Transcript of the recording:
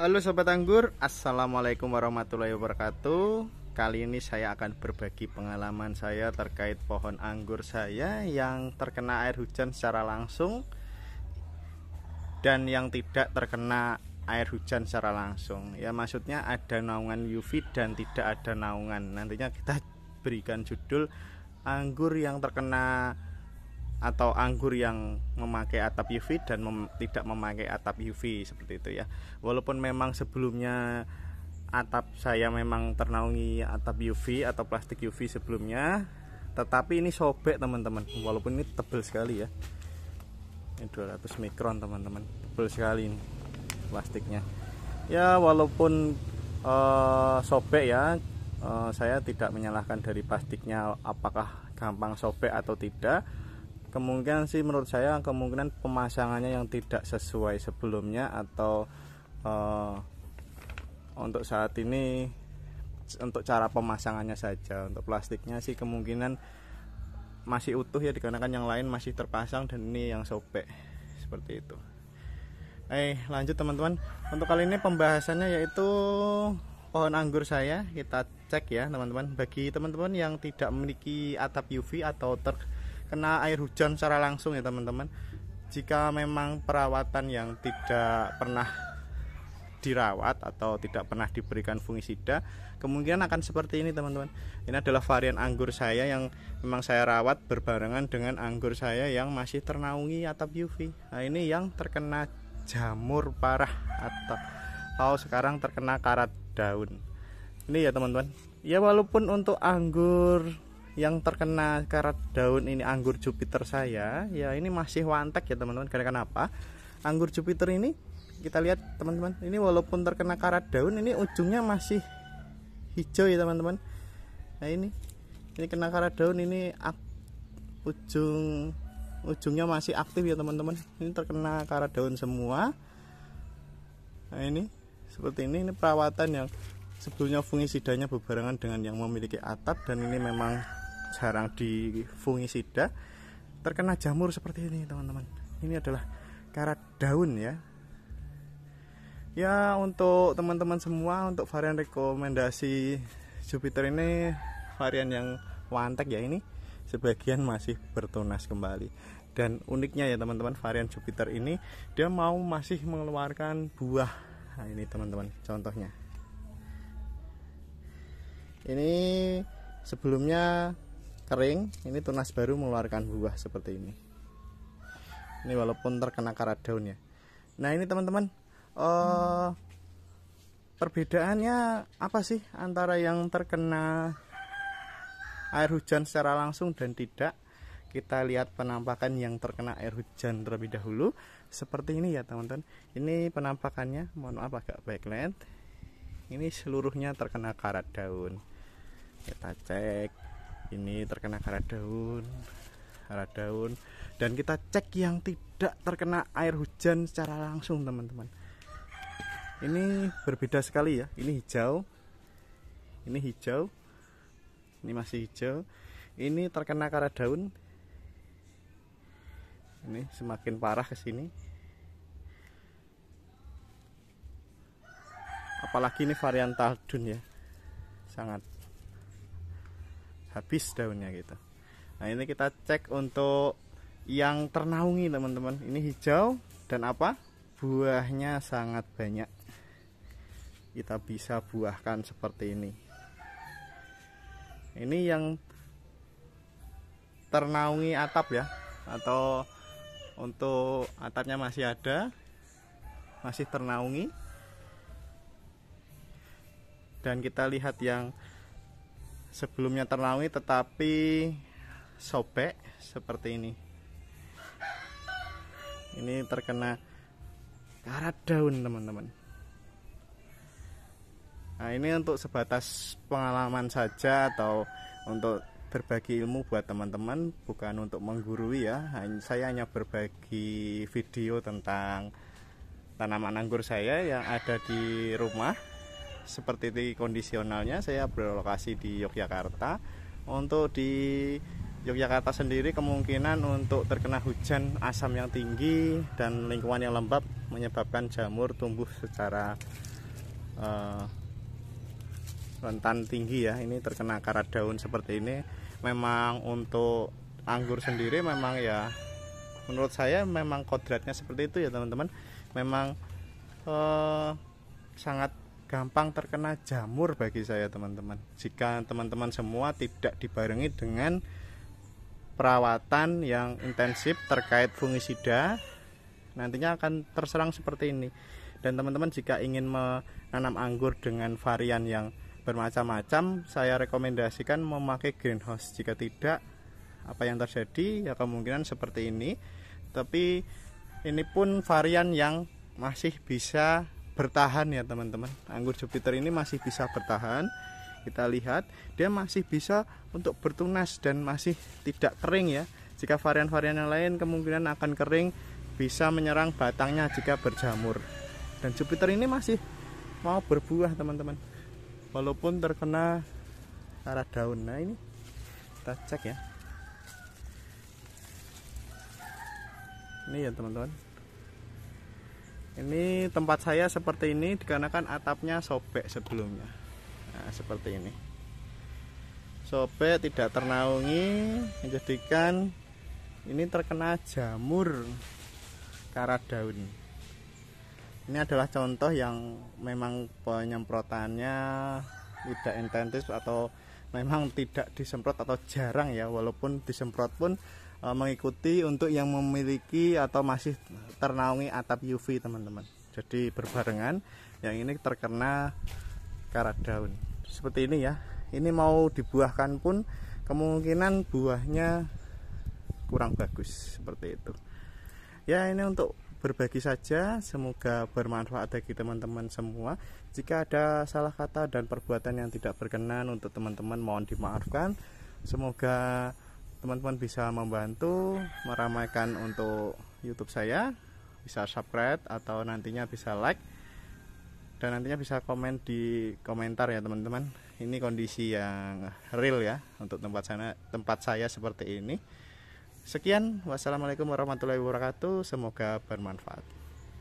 Halo Sobat Anggur, Assalamualaikum warahmatullahi wabarakatuh Kali ini saya akan berbagi pengalaman saya terkait pohon anggur saya yang terkena air hujan secara langsung Dan yang tidak terkena air hujan secara langsung Ya maksudnya ada naungan UV dan tidak ada naungan Nantinya kita berikan judul anggur yang terkena atau anggur yang memakai atap UV dan mem tidak memakai atap UV seperti itu ya. Walaupun memang sebelumnya atap saya memang ternaungi atap UV atau plastik UV sebelumnya, tetapi ini sobek teman-teman. Walaupun ini tebel sekali ya. Ini 200 mikron teman-teman. tebel sekali ini plastiknya. Ya walaupun uh, sobek ya, uh, saya tidak menyalahkan dari plastiknya apakah gampang sobek atau tidak kemungkinan sih menurut saya kemungkinan pemasangannya yang tidak sesuai sebelumnya atau uh, untuk saat ini untuk cara pemasangannya saja untuk plastiknya sih kemungkinan masih utuh ya dikarenakan yang lain masih terpasang dan ini yang sobek seperti itu eh lanjut teman-teman untuk kali ini pembahasannya yaitu pohon anggur saya kita cek ya teman-teman bagi teman-teman yang tidak memiliki atap UV atau ter kena air hujan secara langsung ya teman-teman jika memang perawatan yang tidak pernah dirawat atau tidak pernah diberikan fungisida kemungkinan akan seperti ini teman-teman ini adalah varian anggur saya yang memang saya rawat berbarengan dengan anggur saya yang masih ternaungi atap UV nah ini yang terkena jamur parah atau atau sekarang terkena karat daun ini ya teman-teman ya walaupun untuk anggur yang terkena karat daun ini anggur Jupiter saya ya ini masih wantek ya teman-teman karena kenapa anggur Jupiter ini kita lihat teman-teman ini walaupun terkena karat daun ini ujungnya masih hijau ya teman-teman nah ini ini kena karat daun ini ujung ujungnya masih aktif ya teman-teman ini terkena karat daun semua nah ini seperti ini ini perawatan yang sebetulnya fungisidanya berbarengan dengan yang memiliki atap dan ini memang jarang difungisida terkena jamur seperti ini teman-teman ini adalah karat daun ya ya untuk teman-teman semua untuk varian rekomendasi Jupiter ini varian yang wantek ya ini sebagian masih bertunas kembali dan uniknya ya teman-teman varian Jupiter ini dia mau masih mengeluarkan buah nah ini teman-teman contohnya ini sebelumnya kering ini tunas baru mengeluarkan buah seperti ini ini walaupun terkena karat daun ya nah ini teman-teman uh, perbedaannya apa sih antara yang terkena air hujan secara langsung dan tidak kita lihat penampakan yang terkena air hujan terlebih dahulu seperti ini ya teman-teman ini penampakannya mohon maaf agak backlight ini seluruhnya terkena karat daun kita cek ini terkena karat daun karat daun dan kita cek yang tidak terkena air hujan secara langsung teman-teman ini berbeda sekali ya ini hijau ini hijau ini masih hijau ini terkena karat daun ini semakin parah ke sini apalagi ini varian taldun ya sangat habis daunnya gitu nah ini kita cek untuk yang ternaungi teman-teman ini hijau dan apa buahnya sangat banyak kita bisa buahkan seperti ini ini yang ternaungi atap ya atau untuk atapnya masih ada masih ternaungi dan kita lihat yang sebelumnya ternawi tetapi sobek seperti ini ini terkena karat daun teman-teman nah ini untuk sebatas pengalaman saja atau untuk berbagi ilmu buat teman-teman bukan untuk menggurui ya saya hanya berbagi video tentang tanaman anggur saya yang ada di rumah seperti di kondisionalnya saya berlokasi di Yogyakarta untuk di Yogyakarta sendiri kemungkinan untuk terkena hujan asam yang tinggi dan lingkungan yang lembab menyebabkan jamur tumbuh secara uh, rentan tinggi ya ini terkena karat daun seperti ini memang untuk anggur sendiri memang ya menurut saya memang kodratnya seperti itu ya teman-teman memang uh, sangat gampang terkena jamur bagi saya teman-teman jika teman-teman semua tidak dibarengi dengan perawatan yang intensif terkait fungisida nantinya akan terserang seperti ini dan teman-teman jika ingin menanam anggur dengan varian yang bermacam-macam saya rekomendasikan memakai greenhouse jika tidak apa yang terjadi ya kemungkinan seperti ini tapi ini pun varian yang masih bisa bertahan ya teman-teman anggur Jupiter ini masih bisa bertahan kita lihat dia masih bisa untuk bertunas dan masih tidak kering ya jika varian-varian yang lain kemungkinan akan kering bisa menyerang batangnya jika berjamur dan Jupiter ini masih mau berbuah teman-teman walaupun terkena arah daun nah ini kita cek ya ini ya teman-teman ini tempat saya seperti ini dikarenakan atapnya sobek sebelumnya nah, seperti ini sobek tidak ternaungi menjadikan ini terkena jamur karat daun ini adalah contoh yang memang penyemprotannya tidak intensif atau memang tidak disemprot atau jarang ya walaupun disemprot pun Eh, mengikuti untuk yang memiliki atau masih ternaungi atap UV teman-teman jadi berbarengan yang ini terkena karat daun seperti ini ya ini mau dibuahkan pun kemungkinan buahnya kurang bagus seperti itu ya ini untuk berbagi saja semoga bermanfaat bagi teman-teman semua jika ada salah kata dan perbuatan yang tidak berkenan untuk teman-teman mohon dimaafkan semoga teman-teman bisa membantu meramaikan untuk YouTube saya bisa subscribe atau nantinya bisa like dan nantinya bisa komen di komentar ya teman-teman ini kondisi yang real ya untuk tempat sana tempat saya seperti ini sekian wassalamualaikum warahmatullahi wabarakatuh semoga bermanfaat